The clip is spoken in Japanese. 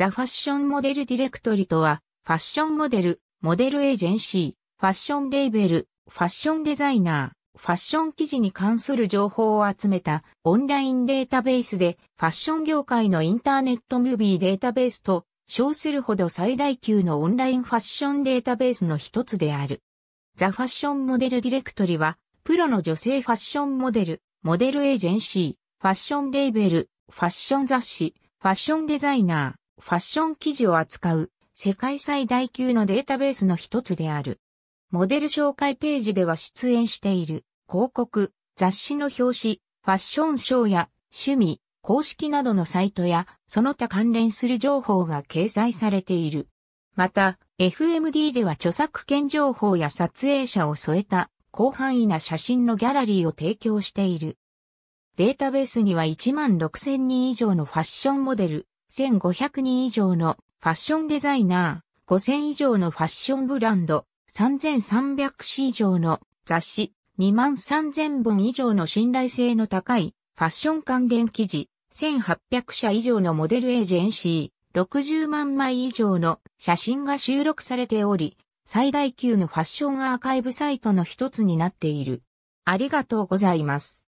ザ・ファッションモデルディレクトリとは、ファッションモデル、モデルエージェンシー、ファッションレーベル、ファッションデザイナー、ファッション記事に関する情報を集めたオンラインデータベースで、ファッション業界のインターネットムービーデータベースと称するほど最大級のオンラインファッションデータベースの一つである。ザ・ファッションモデルディレクトリは、プロの女性ファッションモデル、モデルエージェンシー、ファッションレーベル、ファッション雑誌、ファッションデザイナー、ファッション記事を扱う世界最大級のデータベースの一つである。モデル紹介ページでは出演している広告、雑誌の表紙、ファッションショーや趣味、公式などのサイトやその他関連する情報が掲載されている。また、FMD では著作権情報や撮影者を添えた広範囲な写真のギャラリーを提供している。データベースには1万6000人以上のファッションモデル、1500人以上のファッションデザイナー、5000以上のファッションブランド、3300紙以上の雑誌、2万3000本以上の信頼性の高いファッション関連記事、1800社以上のモデルエージェンシー、60万枚以上の写真が収録されており、最大級のファッションアーカイブサイトの一つになっている。ありがとうございます。